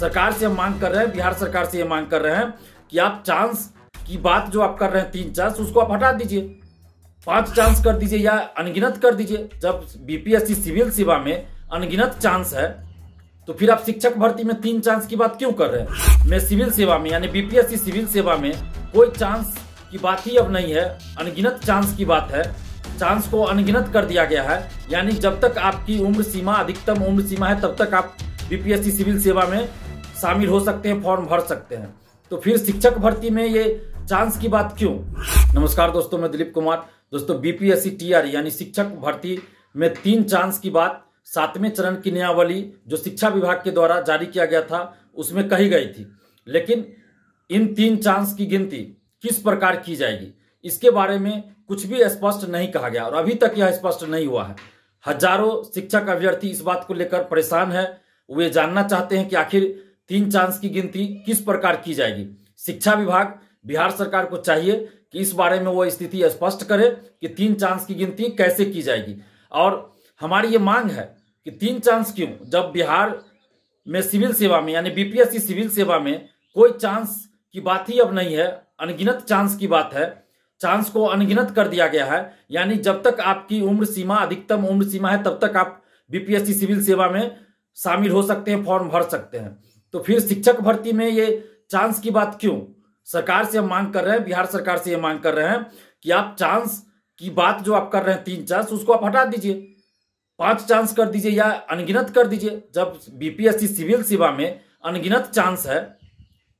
सरकार से हम मांग कर रहे हैं बिहार सरकार से ये मांग कर रहे हैं कि आप चांस की बात जो आप कर रहे हैं तीन चांस उसको आप हटा दीजिए पांच चांस कर दीजिए या अनगिनत कर दीजिए जब बीपीएससी सिविल सेवा में अनगिनत चांस है तो फिर आप शिक्षक भर्ती में तीन चांस की बात क्यों कर रहे हैं मैं सिविल सेवा में यानी बीपीएससी सिविल सेवा में कोई चांस की बात ही अब नहीं है अनगिनत चांस की बात है चांस को अनगिनत कर दिया गया है यानी जब तक आपकी उम्र सीमा अधिकतम उम्र सीमा है तब तक आप बीपीएससी सिविल सेवा में शामिल हो सकते हैं फॉर्म भर सकते हैं तो फिर शिक्षक भर्ती में ये चांस की बात क्यों नमस्कार दोस्तों मैं दिलीप कुमार दोस्तों बीपीएससी टीआर यानी शिक्षक भर्ती में तीन चांस की बात सातवें चरण की नियावली जो शिक्षा विभाग के द्वारा जारी किया गया था उसमें कही गई थी लेकिन इन तीन चांस की गिनती किस प्रकार की जाएगी इसके बारे में कुछ भी स्पष्ट नहीं कहा गया और अभी तक यह स्पष्ट नहीं हुआ है हजारों शिक्षक अभ्यर्थी इस बात को लेकर परेशान है वे जानना चाहते हैं कि आखिर तीन चांस की गिनती किस प्रकार की जाएगी शिक्षा विभाग बिहार सरकार को चाहिए कि इस बारे में वो स्थिति स्पष्ट करे कि तीन चांस की गिनती कैसे की जाएगी और हमारी ये मांग है कि तीन चांस क्यों जब बिहार में सिविल सेवा में यानी बीपीएससी सिविल सेवा में कोई चांस की बात ही अब नहीं है अनगिनत चांस की बात है चांस को अनगिनत कर दिया गया है यानी जब तक आपकी उम्र सीमा अधिकतम उम्र सीमा है तब तक आप बीपीएससी सिविल सेवा में शामिल हो सकते हैं फॉर्म भर सकते हैं तो फिर शिक्षक भर्ती में ये चांस की बात क्यों सरकार से हम मांग कर रहे हैं बिहार सरकार से ये मांग कर रहे हैं कि आप चांस की बात जो आप कर रहे हैं तीन चांस उसको आप हटा दीजिए पांच चांस कर दीजिए या अनगिनत कर दीजिए जब बीपीएससी सिविल सेवा में अनगिनत चांस है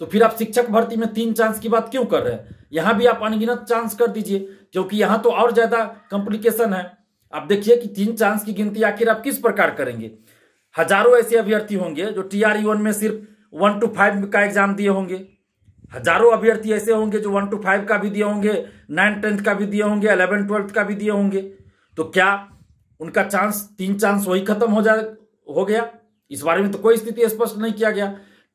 तो फिर आप शिक्षक भर्ती में तीन चांस की बात क्यों कर रहे हैं यहां भी आप अनगिनत चांस कर दीजिए क्योंकि यहां तो और ज्यादा कॉम्प्लिकेशन है आप देखिए कि तीन चांस की गिनती आखिर आप किस प्रकार करेंगे हजारों ऐसे अभ्यर्थी होंगे जो टी आर वन में सिर्फ वन टू फाइव का एग्जाम दिए होंगे हजारों अभ्यर्थी ऐसे होंगे जो वन टू फाइव का भी दिए होंगे नाइन टेंथ का भी दिए होंगे अलेवन ट्वेल्थ का भी दिए होंगे तो क्या उनका चांस तीन चांस वही खत्म हो जा हो गया इस बारे में तो कोई स्थिति स्पष्ट नहीं किया गया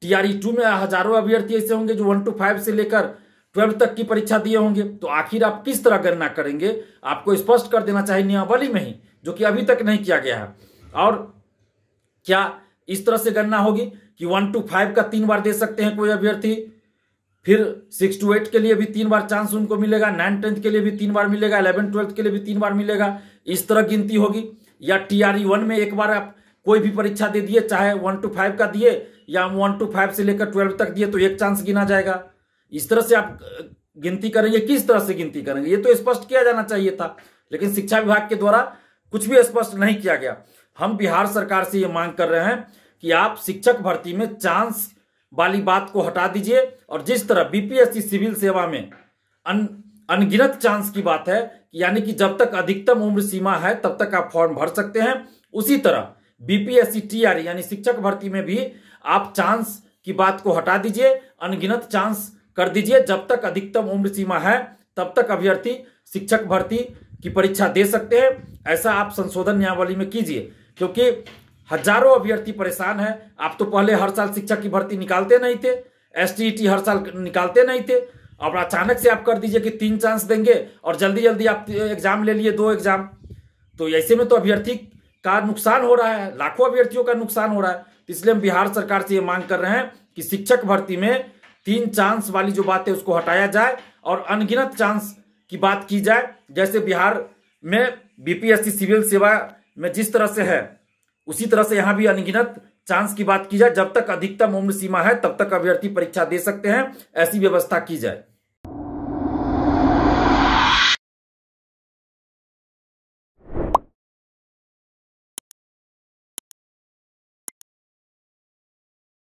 टीआरई टू e में हजारों अभ्यर्थी ऐसे होंगे जो वन टू फाइव से लेकर ट्वेल्व तक की परीक्षा दिए होंगे तो आखिर आप किस तरह गणना करेंगे आपको स्पष्ट कर देना चाहिए नियमावली में ही जो कि अभी तक नहीं किया गया है और क्या इस तरह से गणना होगी कि वन टू फाइव का तीन बार दे सकते हैं कोई अभ्यर्थी फिर सिक्स टू एट के लिए भी तीन बार चांस उनको मिलेगा नाइन टेंथ के लिए भी तीन बार मिलेगा इलेवन ट्वेल्थ के लिए भी तीन बार मिलेगा इस तरह गिनती होगी या टी आर वन में एक बार आप कोई भी परीक्षा दे दिए चाहे वन टू फाइव का दिए या वन टू फाइव से लेकर ट्वेल्व तक दिए तो एक चांस गिना जाएगा इस तरह से आप गिनती करेंगे किस तरह से गिनती करेंगे ये तो स्पष्ट किया जाना चाहिए था लेकिन शिक्षा विभाग के द्वारा कुछ भी स्पष्ट नहीं किया गया हम बिहार सरकार से ये मांग कर रहे हैं कि आप शिक्षक भर्ती में चांस वाली बात को हटा दीजिए और जिस तरह बीपीएससी सिविल सेवा में अन अनगिनत चांस की बात है यानी कि जब तक अधिकतम उम्र सीमा है तब तक आप फॉर्म भर सकते हैं उसी तरह बीपीएससी टीआरई e, यानी शिक्षक भर्ती में भी आप चांस की बात को हटा दीजिए अनगिनत चांस कर दीजिए जब तक अधिकतम उम्र सीमा है तब तक अभ्यर्थी शिक्षक भर्ती की परीक्षा दे सकते हैं ऐसा आप संशोधन नियमावली में कीजिए क्योंकि हजारों अभ्यर्थी परेशान है आप तो पहले हर साल शिक्षक की भर्ती निकालते नहीं थे एस e हर साल निकालते नहीं थे और अचानक से आप कर दीजिए कि तीन चांस देंगे और जल्दी जल्दी आप एग्जाम ले लिए दो एग्जाम तो ऐसे में तो अभ्यर्थी का नुकसान हो रहा है लाखों अभ्यर्थियों का नुकसान हो रहा है तो इसलिए हम बिहार सरकार से ये मांग कर रहे हैं कि शिक्षक भर्ती में तीन चांस वाली जो बात है उसको हटाया जाए और अनगिनत चांस की बात की जाए जैसे बिहार में बीपीएससी सिविल सेवा में जिस तरह से है उसी तरह से यहाँ भी अनगिनत चांस की बात की जाए जब तक अधिकतम उम्र सीमा है तब तक अभ्यर्थी परीक्षा दे सकते हैं ऐसी व्यवस्था की जाए